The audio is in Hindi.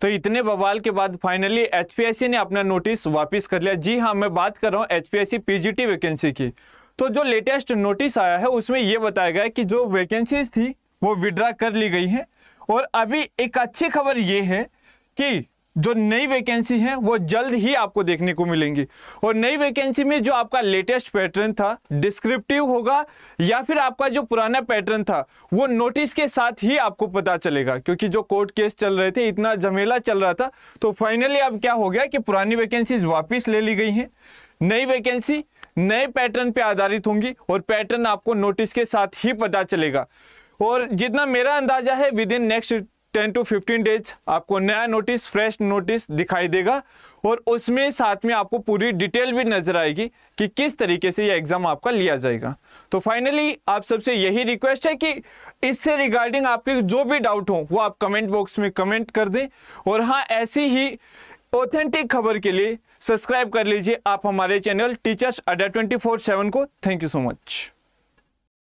तो इतने बवाल के बाद फाइनली एचपीआईसी ने अपना नोटिस वापस कर लिया जी हाँ मैं बात कर रहा हूँ एचपीआईसी पीजीटी वैकेंसी की तो जो लेटेस्ट नोटिस आया है उसमें यह बताया गया कि जो वैकेंसीज थी वो विड्रा कर ली गई है और अभी एक अच्छी खबर ये है कि जो नई वैकेंसी है वो जल्द ही आपको देखने को मिलेंगी और नई वैकेंसी में जो आपका लेटेस्ट पैटर्न था डिस्क्रिप्टिव होगा या फिर आपका जो पुराना पैटर्न था वो नोटिस के साथ ही आपको पता चलेगा क्योंकि जो कोर्ट केस चल रहे थे इतना झमेला चल रहा था तो फाइनली अब क्या हो गया कि पुरानी वैकेंसीज वापिस ले ली गई हैं नई वैकेंसी नए पैटर्न पे आधारित होंगी और पैटर्न आपको नोटिस के साथ ही पता चलेगा और जितना मेरा अंदाजा है within next ten to fifteen days आपको नया नोटिस फ्रेश नोटिस दिखाई देगा और उसमें साथ में आपको पूरी डिटेल भी नजर आएगी कि किस तरीके से ये एग्ज़ाम आपका लिया जाएगा तो फाइनली आप सबसे यही रिक्वेस्ट है कि इससे रिगार्डिंग आपके जो भी डाउट हो वो आप कमेंट बॉक्स में कमेंट कर दें और हाँ ऐसी ही ऑथेंटिक खबर के लिए सब्सक्राइब कर लीजिए आप हमारे channel teachers Adda twenty four seven को थैंक यू सो मच